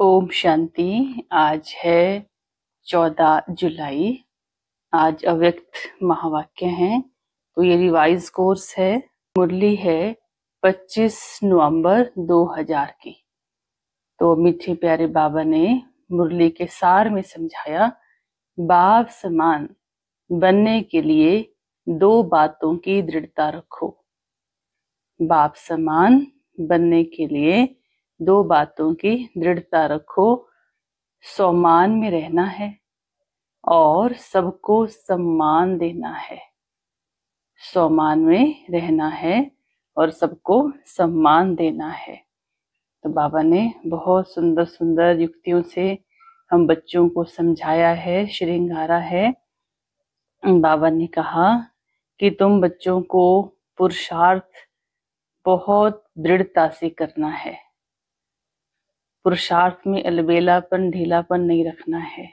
ओम शांति आज है चौदह जुलाई आज अव्यक्त महावाक्य है तो ये रिवाइज कोर्स है मुरली है 25 नवंबर 2000 की तो मीठे प्यारे बाबा ने मुरली के सार में समझाया बाप समान बनने के लिए दो बातों की दृढ़ता रखो बाप समान बनने के लिए दो बातों की दृढ़ता रखो सौमान में रहना है और सबको सम्मान देना है सौमान में रहना है और सबको सम्मान देना है तो बाबा ने बहुत सुंदर सुंदर युक्तियों से हम बच्चों को समझाया है श्रृंगारा है बाबा ने कहा कि तुम बच्चों को पुरुषार्थ बहुत दृढ़ता से करना है पुरुषार्थ में अलबेलापन ढीलापन नहीं रखना है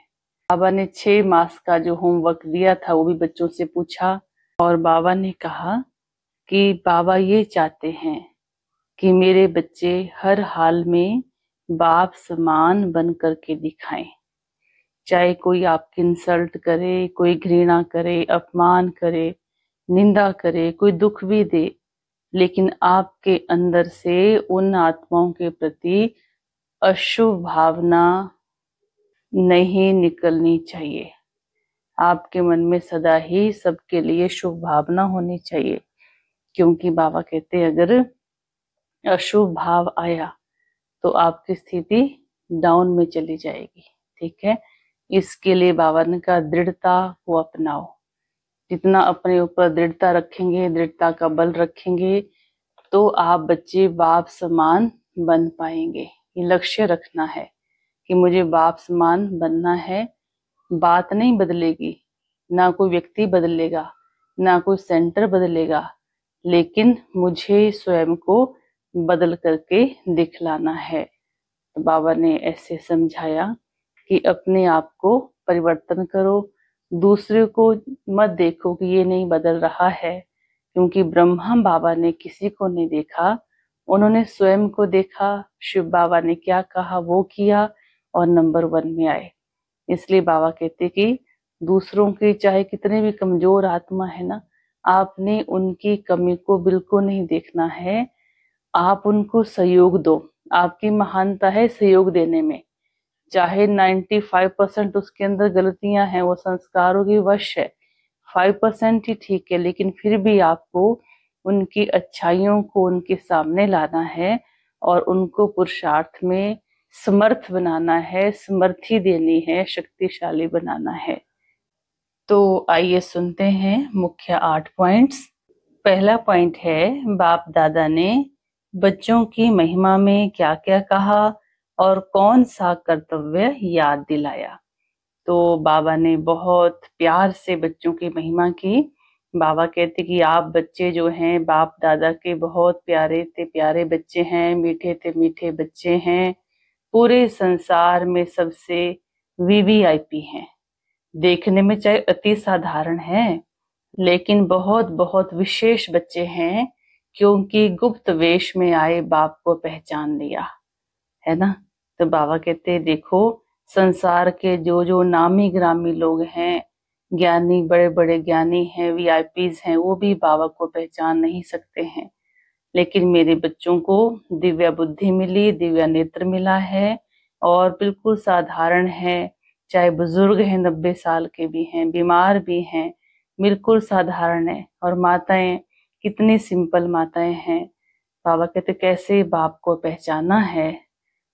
बाबा ने छह मास का जो होमवर्क दिया था वो भी बच्चों से पूछा और बाबा ने कहा कि बाबा ये चाहते हैं कि मेरे बच्चे हर हाल में बाप समान बन करके दिखाएं चाहे कोई आपकी इंसल्ट करे कोई घृणा करे अपमान करे निंदा करे कोई दुख भी दे लेकिन आपके अंदर से उन आत्माओं के प्रति अशुभ भावना नहीं निकलनी चाहिए आपके मन में सदा ही सबके लिए शुभ भावना होनी चाहिए क्योंकि बाबा कहते हैं अगर अशुभ भाव आया तो आपकी स्थिति डाउन में चली जाएगी ठीक है इसके लिए बाबा ने कहा दृढ़ता को अपनाओ जितना अपने ऊपर दृढ़ता रखेंगे दृढ़ता का बल रखेंगे तो आप बच्चे बाप समान बन पाएंगे ये लक्ष्य रखना है कि मुझे बाप समान बनना है बात नहीं बदलेगी ना कोई व्यक्ति बदलेगा ना कोई सेंटर बदलेगा लेकिन मुझे स्वयं को बदल करके दिखलाना है तो बाबा ने ऐसे समझाया कि अपने आप को परिवर्तन करो दूसरे को मत देखो कि ये नहीं बदल रहा है क्योंकि ब्रह्मा बाबा ने किसी को नहीं देखा उन्होंने स्वयं को देखा शिव बाबा ने क्या कहा वो किया और नंबर वन में आए इसलिए बाबा कहते कि दूसरों की चाहे कितने भी कमजोर आत्मा है ना आपने उनकी कमी को बिल्कुल नहीं देखना है आप उनको सहयोग दो आपकी महानता है सहयोग देने में चाहे 95 परसेंट उसके अंदर गलतियां हैं वो संस्कारों की वश है 5 परसेंट ही ठीक है लेकिन फिर भी आपको उनकी अच्छाइयों को उनके सामने लाना है और उनको पुरुषार्थ में समर्थ बनाना है समर्थी देनी है शक्तिशाली बनाना है तो आइए सुनते हैं मुख्य आठ पॉइंट्स पहला पॉइंट है बाप दादा ने बच्चों की महिमा में क्या क्या कहा और कौन सा कर्तव्य याद दिलाया तो बाबा ने बहुत प्यार से बच्चों की महिमा की बाबा कहते कि आप बच्चे जो हैं बाप दादा के बहुत प्यारे ते प्यारे बच्चे हैं मीठे ते मीठे बच्चे हैं पूरे संसार में सबसे वीवीआईपी हैं देखने में चाहे अति साधारण है लेकिन बहुत बहुत विशेष बच्चे हैं क्योंकि गुप्त वेश में आए बाप को पहचान लिया है ना तो बाबा कहते देखो संसार के जो जो नामी ग्रामी लोग हैं ज्ञानी बड़े बड़े ज्ञानी हैं वीआईपीज हैं वो भी बाबा को पहचान नहीं सकते हैं लेकिन मेरे बच्चों को दिव्या बुद्धि मिली दिव्या नेत्र मिला है और बिल्कुल साधारण है चाहे बुजुर्ग हैं नब्बे साल के भी हैं बीमार भी हैं बिल्कुल साधारण है और माताएं कितनी सिंपल माताएं हैं बाबा कहते कैसे बाप को पहचाना है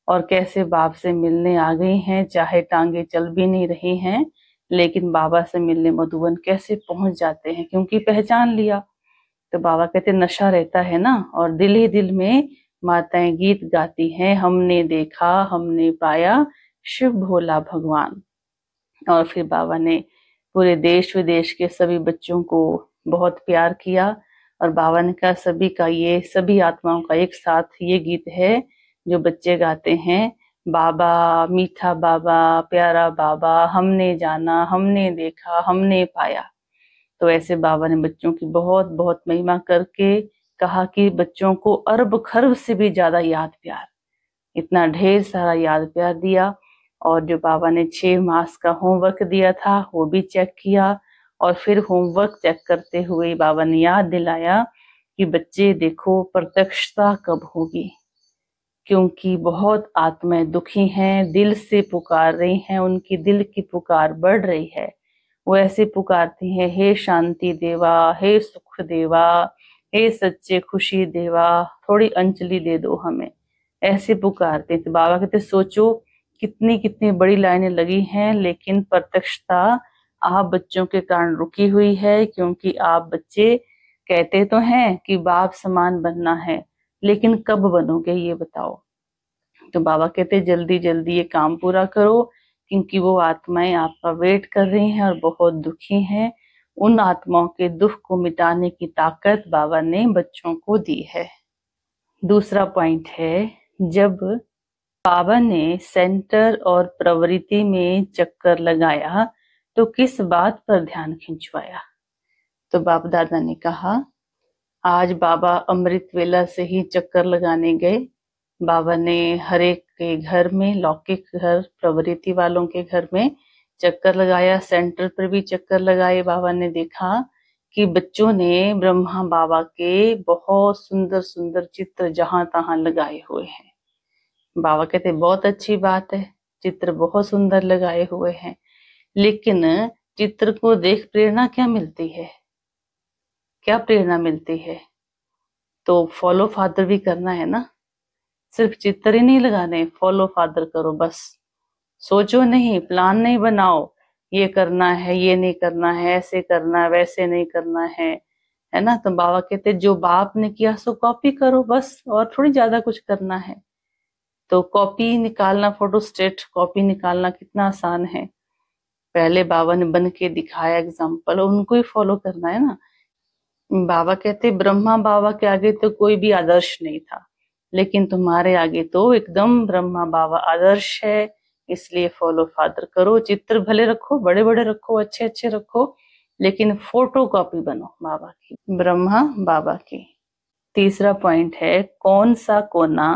और कैसे बाप से मिलने आ गई हैं चाहे टांगे चल भी नहीं रही हैं लेकिन बाबा से मिलने मधुबन कैसे पहुंच जाते हैं क्योंकि पहचान लिया तो बाबा कहते नशा रहता है ना और दिल ही दिल में माताएं गीत गाती हैं हमने देखा हमने पाया शिव भोला भगवान और फिर बाबा ने पूरे देश विदेश के सभी बच्चों को बहुत प्यार किया और बाबा ने कहा सभी का ये सभी आत्माओं का एक साथ ये गीत है जो बच्चे गाते हैं बाबा मीठा बाबा प्यारा बाबा हमने जाना हमने देखा हमने पाया तो ऐसे बाबा ने बच्चों की बहुत बहुत महिमा करके कहा कि बच्चों को अरब खरब से भी ज्यादा याद प्यार इतना ढेर सारा याद प्यार दिया और जो बाबा ने छह मास का होमवर्क दिया था वो भी चेक किया और फिर होमवर्क चेक करते हुए बाबा ने याद दिलाया कि बच्चे देखो प्रत्यक्षता कब होगी क्योंकि बहुत आत्माएं दुखी हैं दिल से पुकार रही हैं उनकी दिल की पुकार बढ़ रही है वो ऐसे पुकारती हैं हे शांति देवा हे सुख देवा हे सच्चे खुशी देवा थोड़ी अंजलि दे दो हमें ऐसे पुकारते तो बाबा कहते सोचो कितनी कितनी बड़ी लाइनें लगी हैं लेकिन प्रत्यक्षता आप बच्चों के कारण रुकी हुई है क्योंकि आप बच्चे कहते तो हैं कि बाप समान बनना है लेकिन कब बनोगे ये बताओ तो बाबा कहते जल्दी जल्दी ये काम पूरा करो क्योंकि वो आत्माएं आपका वेट कर रही हैं और बहुत दुखी हैं उन आत्माओं के दुख को मिटाने की ताकत बाबा ने बच्चों को दी है दूसरा पॉइंट है जब बाबा ने सेंटर और प्रवृत्ति में चक्कर लगाया तो किस बात पर ध्यान खिंचवाया तो बाप दादा ने कहा आज बाबा अमृत वेला से ही चक्कर लगाने गए बाबा ने हरेक के घर में लौकिक घर प्रवृत्ति वालों के घर में चक्कर लगाया सेंटर पर भी चक्कर लगाए बाबा ने देखा कि बच्चों ने ब्रह्मा बाबा के बहुत सुंदर सुंदर चित्र जहां तहां लगाए हुए हैं बाबा कहते बहुत अच्छी बात है चित्र बहुत सुंदर लगाए हुए हैं लेकिन चित्र को देख प्रेरणा क्या मिलती है क्या प्रेरणा मिलती है तो फॉलो फादर भी करना है ना सिर्फ चित्र ही नहीं लगाने फॉलो फादर करो बस सोचो नहीं प्लान नहीं बनाओ ये करना है ये नहीं करना है ऐसे करना है वैसे नहीं करना है है ना तो बाबा कहते जो बाप ने किया सो कॉपी करो बस और थोड़ी ज्यादा कुछ करना है तो कॉपी निकालना फोटो स्टेट कॉपी निकालना कितना आसान है पहले बाबा ने बन के दिखाया एग्जाम्पल उनको ही फॉलो करना है ना बाबा कहते ब्रह्मा बाबा के आगे तो कोई भी आदर्श नहीं था लेकिन तुम्हारे आगे तो एकदम ब्रह्मा बाबा आदर्श है इसलिए फॉलो फादर करो चित्र भले रखो बड़े बड़े रखो अच्छे अच्छे रखो लेकिन फोटो कॉपी बनो बाबा की ब्रह्मा बाबा की तीसरा पॉइंट है कौन सा कोना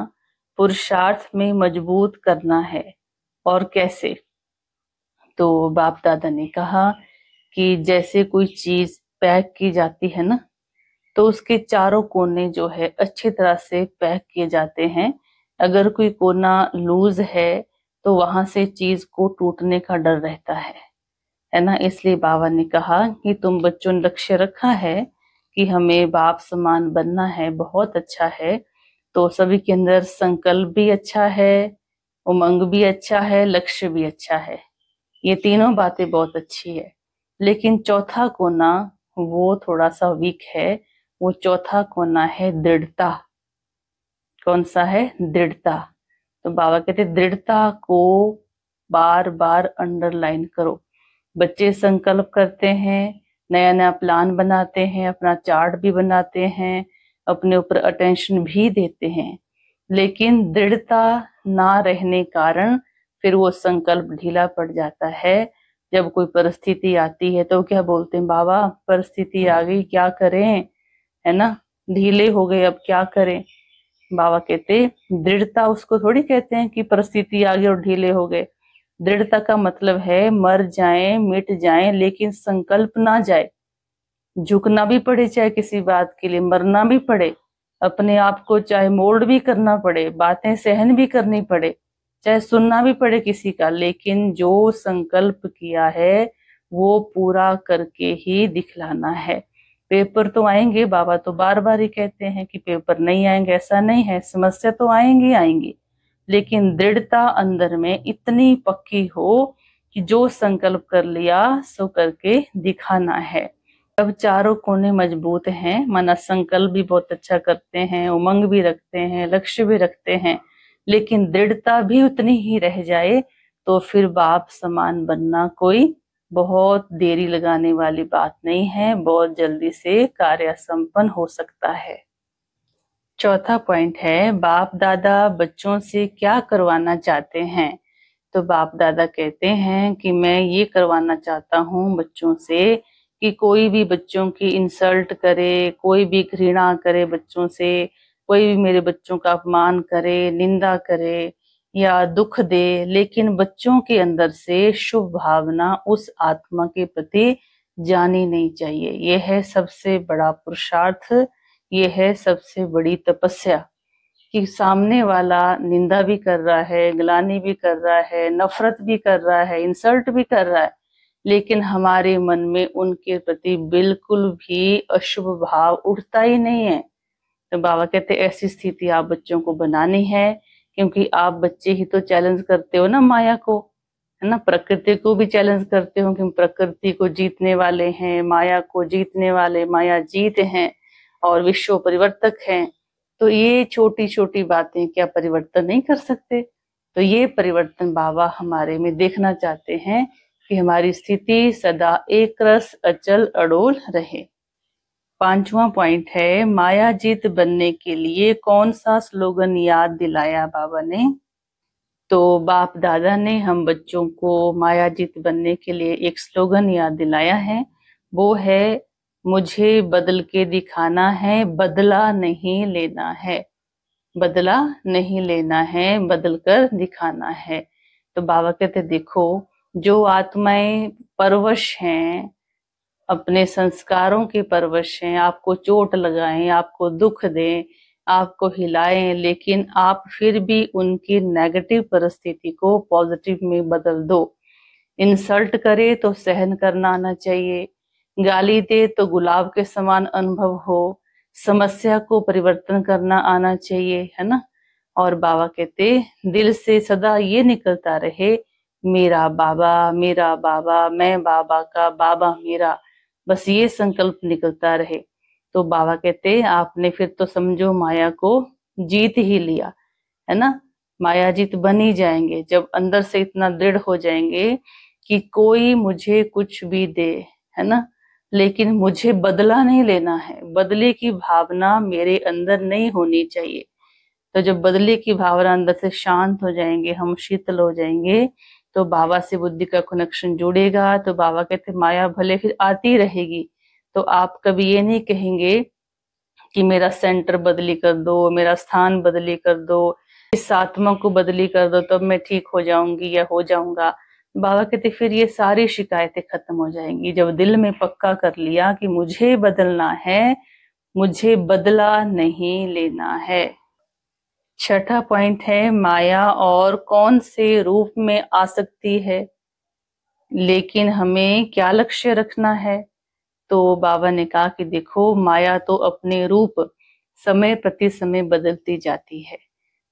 पुरुषार्थ में मजबूत करना है और कैसे तो बाप दादा ने कहा कि जैसे कोई चीज पैक की जाती है ना तो उसके चारों कोने जो है अच्छी तरह से पैक किए जाते हैं अगर कोई कोना लूज है तो वहां से चीज को टूटने का डर रहता है है ना इसलिए बाबा ने कहा कि तुम बच्चों ने लक्ष्य रखा है कि हमें बाप समान बनना है बहुत अच्छा है तो सभी के अंदर संकल्प भी अच्छा है उमंग भी अच्छा है लक्ष्य भी अच्छा है ये तीनों बातें बहुत अच्छी है लेकिन चौथा कोना वो थोड़ा सा वीक है वो चौथा कोना है दृढ़ता कौन सा है दृढ़ता तो बाबा कहते दृढ़ता को बार बार अंडरलाइन करो बच्चे संकल्प करते हैं नया नया प्लान बनाते हैं अपना चार्ट भी बनाते हैं अपने ऊपर अटेंशन भी देते हैं लेकिन दृढ़ता ना रहने कारण फिर वो संकल्प ढीला पड़ जाता है जब कोई परिस्थिति आती है तो क्या बोलते हैं बाबा परिस्थिति आ गई क्या करें है ना ढीले हो गए अब क्या करें बाबा कहते दृढ़ता उसको थोड़ी कहते हैं कि परिस्थिति आ गई और ढीले हो गए दृढ़ता का मतलब है मर जाए मिट जाए लेकिन संकल्प ना जाए झुकना भी पड़े चाहे किसी बात के लिए मरना भी पड़े अपने आप को चाहे मोल्ड भी करना पड़े बातें सहन भी करनी पड़े चाहे सुनना भी पड़े किसी का लेकिन जो संकल्प किया है वो पूरा करके ही दिखलाना है पेपर तो आएंगे बाबा तो बार बार ही कहते हैं कि पेपर नहीं आएंगे ऐसा नहीं है समस्या तो आएंगी आएंगी लेकिन दृढ़ता अंदर में इतनी पक्की हो कि जो संकल्प कर लिया सो करके दिखाना है तब चारों कोने मजबूत हैं माना संकल्प भी बहुत अच्छा करते हैं उमंग भी रखते हैं लक्ष्य भी रखते हैं लेकिन दृढ़ता भी उतनी ही रह जाए तो फिर बाप समान बनना कोई बहुत देरी लगाने वाली बात नहीं है बहुत जल्दी से कार्य संपन्न हो सकता है चौथा पॉइंट है बाप दादा बच्चों से क्या करवाना चाहते हैं तो बाप दादा कहते हैं कि मैं ये करवाना चाहता हूँ बच्चों से कि कोई भी बच्चों की इंसल्ट करे कोई भी घृणा करे बच्चों से कोई भी मेरे बच्चों का अपमान करे निंदा करे या दुख दे लेकिन बच्चों के अंदर से शुभ भावना उस आत्मा के प्रति जानी नहीं चाहिए यह है सबसे बड़ा पुरुषार्थ यह है सबसे बड़ी तपस्या कि सामने वाला निंदा भी कर रहा है गलानी भी कर रहा है नफरत भी कर रहा है इंसल्ट भी कर रहा है लेकिन हमारे मन में उनके प्रति बिल्कुल भी अशुभ भाव उठता ही नहीं है तो बाबा कहते ऐसी स्थिति आप बच्चों को बनानी है क्योंकि आप बच्चे ही तो चैलेंज करते हो ना माया को है ना प्रकृति को भी चैलेंज करते हो कि प्रकृति को जीतने वाले हैं माया को जीतने वाले माया जीत हैं और विश्व परिवर्तक हैं तो ये छोटी छोटी बातें क्या परिवर्तन नहीं कर सकते तो ये परिवर्तन बाबा हमारे में देखना चाहते हैं कि हमारी स्थिति सदा एक रस अचल अडोल रहे पांचवा पॉइंट है मायाजीत बनने के लिए कौन सा स्लोगन याद दिलाया बाबा ने तो बाप दादा ने हम बच्चों को मायाजीत बनने के लिए एक स्लोगन याद दिलाया है वो है मुझे बदल के दिखाना है बदला नहीं लेना है बदला नहीं लेना है बदल कर दिखाना है तो बाबा कहते देखो जो आत्माएं परवश हैं अपने संस्कारों की हैं आपको चोट लगाएं आपको दुख दें आपको हिलाएं लेकिन आप फिर भी उनकी नेगेटिव परिस्थिति को पॉजिटिव में बदल दो इंसल्ट करे तो सहन करना आना चाहिए गाली दे तो गुलाब के समान अनुभव हो समस्या को परिवर्तन करना आना चाहिए है ना और बाबा कहते दिल से सदा ये निकलता रहे मेरा बाबा मेरा बाबा मैं बाबा का बाबा मेरा बस ये संकल्प निकलता रहे तो बाबा कहते आपने फिर तो समझो माया को जीत ही लिया है ना माया जीत बन ही जाएंगे जब अंदर से इतना दृढ़ हो जाएंगे कि कोई मुझे कुछ भी दे है ना लेकिन मुझे बदला नहीं लेना है बदले की भावना मेरे अंदर नहीं होनी चाहिए तो जब बदले की भावना अंदर से शांत हो जाएंगे हम शीतल हो जाएंगे तो बाबा से बुद्धि का कनेक्शन जुड़ेगा तो बाबा कहते माया भले फिर आती रहेगी तो आप कभी ये नहीं कहेंगे कि मेरा सेंटर बदली कर दो मेरा स्थान बदली कर दो इस आत्मा को बदली कर दो तब तो मैं ठीक हो जाऊंगी या हो जाऊंगा बाबा कहते फिर ये सारी शिकायतें खत्म हो जाएंगी जब दिल में पक्का कर लिया कि मुझे बदलना है मुझे बदला नहीं लेना है छठा पॉइंट है माया और कौन से रूप में आ सकती है लेकिन हमें क्या लक्ष्य रखना है तो बाबा ने कहा कि देखो माया तो अपने रूप समय प्रति समय बदलती जाती है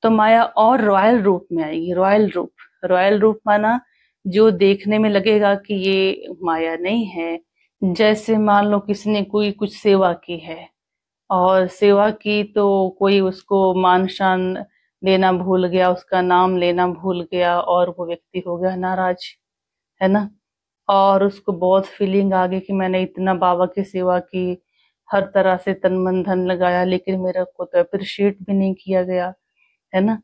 तो माया और रॉयल रूप में आएगी रॉयल रूप रॉयल रूप माना जो देखने में लगेगा कि ये माया नहीं है जैसे मान लो किसी ने कोई कुछ सेवा की है और सेवा की तो कोई उसको मान शान लेना भूल गया उसका नाम लेना भूल गया और वो व्यक्ति हो गया नाराज है ना और उसको बहुत फीलिंग आ गई कि मैंने इतना बाबा की सेवा की हर तरह से तन मन धन लगाया लेकिन मेरा को तो अप्रिशिएट भी नहीं किया गया है ना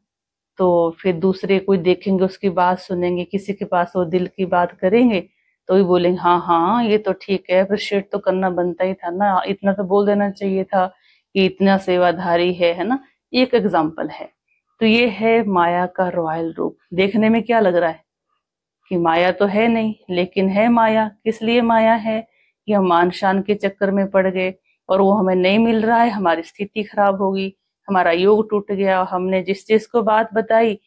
तो फिर दूसरे कोई देखेंगे उसकी बात सुनेंगे किसी के पास वो दिल की बात करेंगे तो भी बोलेंगे हाँ हाँ ये तो ठीक है अप्रिशिएट तो करना बनता ही था ना इतना तो बोल देना चाहिए था कि इतना सेवाधारी है है ना एक एग्जाम्पल है तो ये है माया का रॉयल रूप देखने में क्या लग रहा है कि माया तो है नहीं लेकिन है माया किस लिए माया है कि हम मान शान के चक्कर में पड़ गए और वो हमें नहीं मिल रहा है हमारी स्थिति खराब होगी हमारा योग टूट गया हमने जिस चीज को बात बताई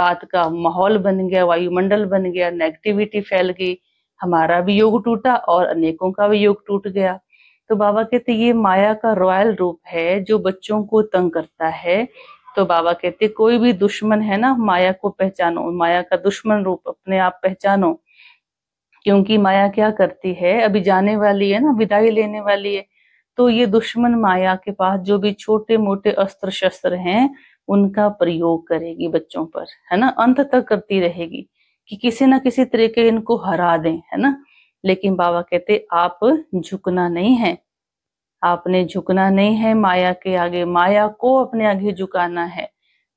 बात का माहौल बन गया वायुमंडल बन गया नेगेटिविटी फैल गई हमारा भी योग टूटा और अनेकों का भी योग टूट गया तो बाबा कहते ये माया का रॉयल रूप है जो बच्चों को तंग करता है तो बाबा कहते कोई भी दुश्मन है ना माया को पहचानो माया का दुश्मन रूप अपने आप पहचानो क्योंकि माया क्या करती है अभी जाने वाली है ना विदाई लेने वाली है तो ये दुश्मन माया के पास जो भी छोटे मोटे अस्त्र शस्त्र हैं उनका प्रयोग करेगी बच्चों पर है ना अंत तक करती रहेगी कि किसी ना किसी तरीके इनको हरा दें है ना लेकिन बाबा कहते आप झुकना नहीं है आपने झुकना नहीं है माया के आगे माया को अपने आगे झुकाना है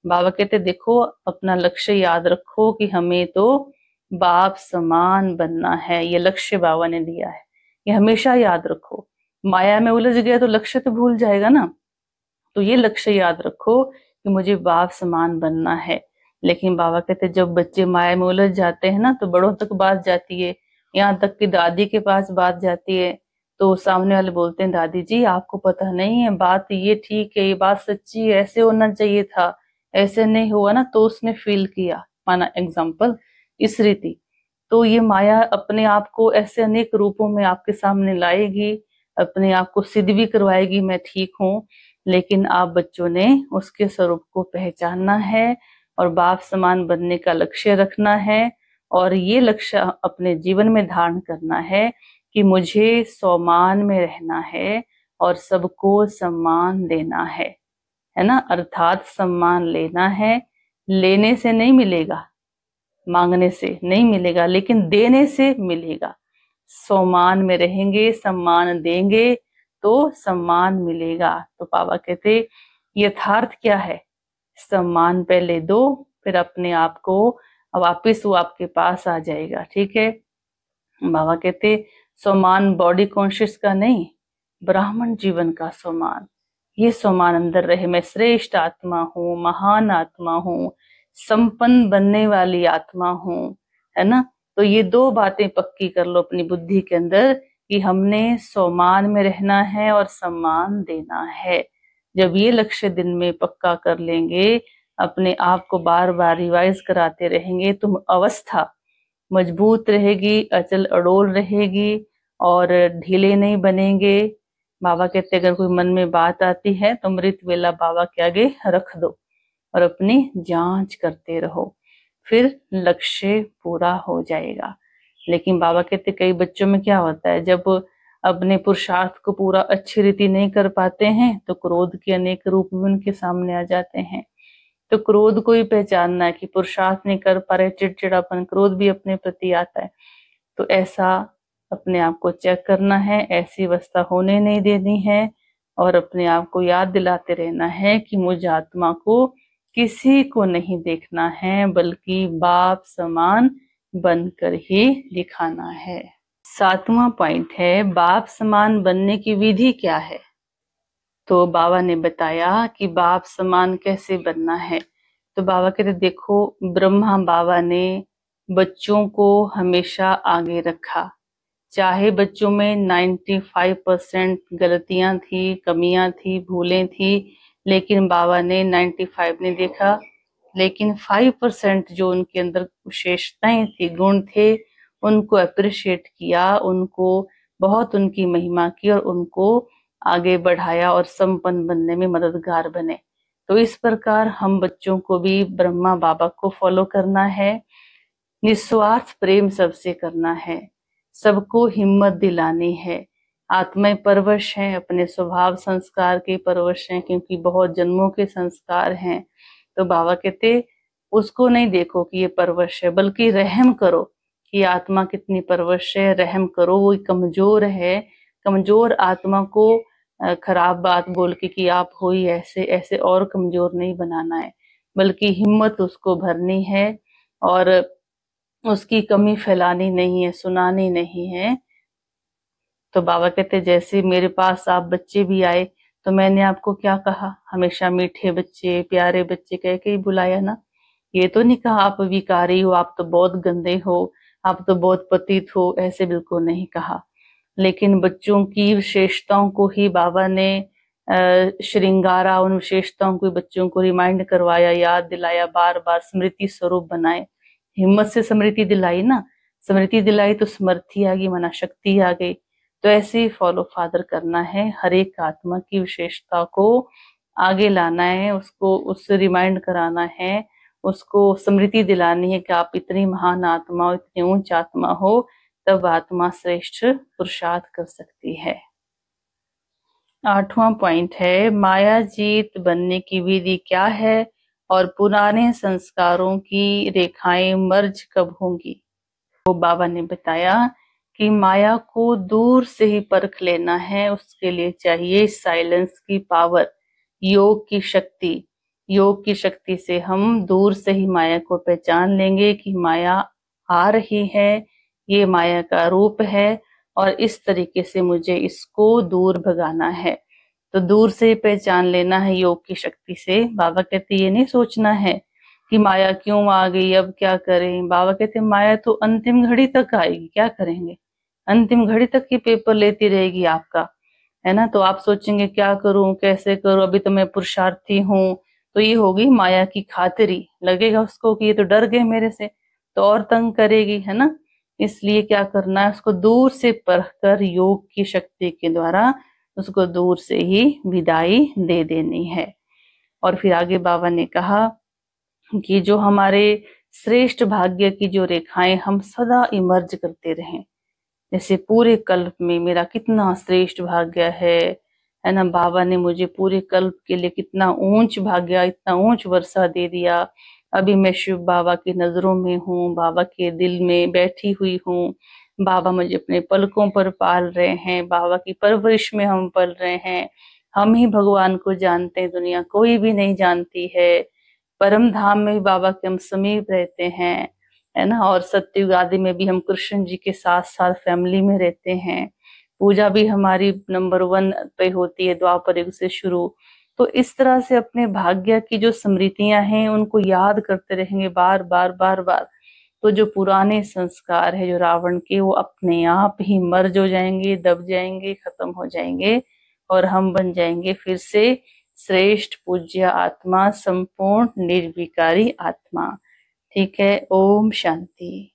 बाबा कहते देखो अपना लक्ष्य याद रखो कि हमें तो बाप समान बनना है ये लक्ष्य बाबा ने दिया है ये हमेशा याद रखो माया में उलझ गया तो लक्ष्य तो भूल जाएगा ना तो ये लक्ष्य याद रखो कि मुझे बाप समान बनना है लेकिन बाबा कहते जब बच्चे माया में उलझ जाते हैं ना तो बड़ों तक बात जाती है यहाँ तक कि दादी के पास बात जाती है तो सामने वाले बोलते हैं दादी जी आपको पता नहीं है बात ये ठीक है ये बात सच्ची है ऐसे होना चाहिए था ऐसे नहीं हुआ ना तो उसने फील किया माना एग्जाम्पल इस रीति तो ये माया अपने आप को ऐसे अनेक रूपों में आपके सामने लाएगी अपने आप को सिद्ध भी करवाएगी मैं ठीक हूँ लेकिन आप बच्चों ने उसके स्वरूप को पहचानना है और बाप समान बनने का लक्ष्य रखना है और ये लक्ष्य अपने जीवन में धारण करना है कि मुझे सम्मान में रहना है और सबको सम्मान देना है है ना अर्थात सम्मान लेना है लेने से नहीं मिलेगा मांगने से नहीं मिलेगा लेकिन देने से मिलेगा सम्मान में रहेंगे सम्मान देंगे तो सम्मान मिलेगा तो पापा कहते यथार्थ क्या है सम्मान पहले दो फिर अपने आप को वापिस वो आपके पास आ जाएगा ठीक है बाबा कहते सोमान बॉडी कॉन्शियस का नहीं ब्राह्मण जीवन का सोमान ये सोमान अंदर रहे मैं श्रेष्ठ आत्मा हूँ महान आत्मा हूँ संपन्न बनने वाली आत्मा हूँ है ना तो ये दो बातें पक्की कर लो अपनी बुद्धि के अंदर कि हमने सोमान में रहना है और सम्मान देना है जब ये लक्ष्य दिन में पक्का कर लेंगे अपने आप को बार बार रिवाइज कराते रहेंगे तो अवस्था मजबूत रहेगी अचल अडोल रहेगी और ढीले नहीं बनेंगे बाबा कहते अगर कोई मन में बात आती है तो मृत वेला बाबा के आगे रख दो और अपनी जांच करते रहो फिर लक्ष्य पूरा हो जाएगा लेकिन बाबा कहते कई बच्चों में क्या होता है जब अपने पुरुषार्थ को पूरा अच्छी रीति नहीं कर पाते हैं तो क्रोध के अनेक रूप भी उनके सामने आ जाते हैं तो क्रोध को ही पहचानना है कि पुरुषार्थ नहीं कर पा रहे चिड़चिड़ापन क्रोध भी अपने प्रति आता है तो ऐसा अपने आप को चेक करना है ऐसी अवस्था होने नहीं देनी है और अपने आप को याद दिलाते रहना है कि मुझ आत्मा को किसी को नहीं देखना है बल्कि बाप समान बनकर ही दिखाना है सातवां पॉइंट है बाप समान बनने की विधि क्या है तो बाबा ने बताया कि बाप समान कैसे बनना है तो बाबा कहते देखो ब्रह्मा बाबा ने बच्चों को हमेशा आगे रखा चाहे बच्चों में 95 परसेंट गलतियां थी कमियां थी भूलें थी लेकिन बाबा ने 95 ने देखा लेकिन 5 परसेंट जो उनके अंदर विशेषताएं थी गुण थे उनको अप्रिशिएट किया उनको बहुत उनकी महिमा की और उनको आगे बढ़ाया और संपन्न बनने में मददगार बने तो इस प्रकार हम बच्चों को भी ब्रह्मा बाबा को फॉलो करना है निस्वार्थ प्रेम सबसे करना है सबको हिम्मत दिलानी है आत्मय परवश है अपने स्वभाव संस्कार के परवश हैं क्योंकि बहुत जन्मों के संस्कार हैं तो बाबा कहते उसको नहीं देखो कि ये परवश है बल्कि रहम करो कि आत्मा कितनी परवश है रहम करो वो कमजोर है कमजोर आत्मा को खराब बात बोल के कि आप ही ऐसे ऐसे और कमजोर नहीं बनाना है बल्कि हिम्मत उसको भरनी है और उसकी कमी फैलानी नहीं है सुनानी नहीं है तो बाबा कहते जैसे मेरे पास आप बच्चे भी आए तो मैंने आपको क्या कहा हमेशा मीठे बच्चे प्यारे बच्चे कह के ही बुलाया ना ये तो नहीं कहा आप विकारी हो आप तो बहुत गंदे हो आप तो बहुत पतित हो ऐसे बिल्कुल नहीं कहा लेकिन बच्चों की विशेषताओं को ही बाबा ने श्रृंगारा उन विशेषताओं को बच्चों को रिमाइंड करवाया याद दिलाया बार बार स्मृति स्वरूप बनाए हिम्मत से स्मृति दिलाई ना स्मृति दिलाई तो स्मृति आ गई मना शक्ति आ गई तो ऐसे ही फॉलो फादर करना है हर एक आत्मा की विशेषता को आगे लाना है उसको उससे रिमाइंड कराना है उसको स्मृति दिलानी है कि आप इतनी महान आत्मा हो इतनी ऊंच आत्मा हो तब आत्मा श्रेष्ठ पुरुषार्थ कर सकती है आठवां पॉइंट है माया जीत बनने की विधि क्या है और पुराने संस्कारों की रेखाएं मर्ज कब होंगी वो तो बाबा ने बताया कि माया को दूर से ही परख लेना है उसके लिए चाहिए साइलेंस की पावर योग की शक्ति योग की शक्ति से हम दूर से ही माया को पहचान लेंगे कि माया आ रही है ये माया का रूप है और इस तरीके से मुझे इसको दूर भगाना है तो दूर से पहचान लेना है योग की शक्ति से बाबा कहते ये नहीं सोचना है कि माया क्यों आ गई अब क्या करें बाबा कहते माया तो अंतिम घड़ी तक आएगी क्या करेंगे अंतिम घड़ी तक की पेपर लेती रहेगी आपका है ना तो आप सोचेंगे क्या करूं कैसे करूं अभी तो मैं पुरुषार्थी हूं तो ये होगी माया की खातिरी लगेगा उसको कि ये तो डर गए मेरे से तो और तंग करेगी है ना इसलिए क्या करना है उसको दूर से कर योग की शक्ति के द्वारा उसको दूर से ही विदाई दे देनी है और फिर आगे बाबा ने कहा कि जो हमारे श्रेष्ठ भाग्य की जो रेखाएं हम सदा इमर्ज करते रहें जैसे पूरे कल्प में मेरा कितना श्रेष्ठ भाग्य है है ना बाबा ने मुझे पूरे कल्प के लिए कितना ऊंच भाग्य इतना ऊंच वर्षा दे दिया अभी मैं शिव बाबा की नज़रों में हूँ बाबा के दिल में बैठी हुई हूँ बाबा मुझे अपने पलकों पर पाल रहे हैं बाबा की परवरिश में हम पल रहे हैं हम ही भगवान को जानते हैं दुनिया कोई भी नहीं जानती है परम धाम में भी बाबा के हम समीप रहते हैं है ना और सत्युग आदि में भी हम कृष्ण जी के साथ साथ फैमिली में रहते हैं पूजा भी हमारी नंबर वन पे होती है द्वापर युग से शुरू तो इस तरह से अपने भाग्य की जो स्मृतियां हैं उनको याद करते रहेंगे बार बार बार बार तो जो पुराने संस्कार है जो रावण के वो अपने आप ही मर्ज हो जाएंगे दब जाएंगे खत्म हो जाएंगे और हम बन जाएंगे फिर से श्रेष्ठ पूज्य आत्मा संपूर्ण निर्विकारी आत्मा ठीक है ओम शांति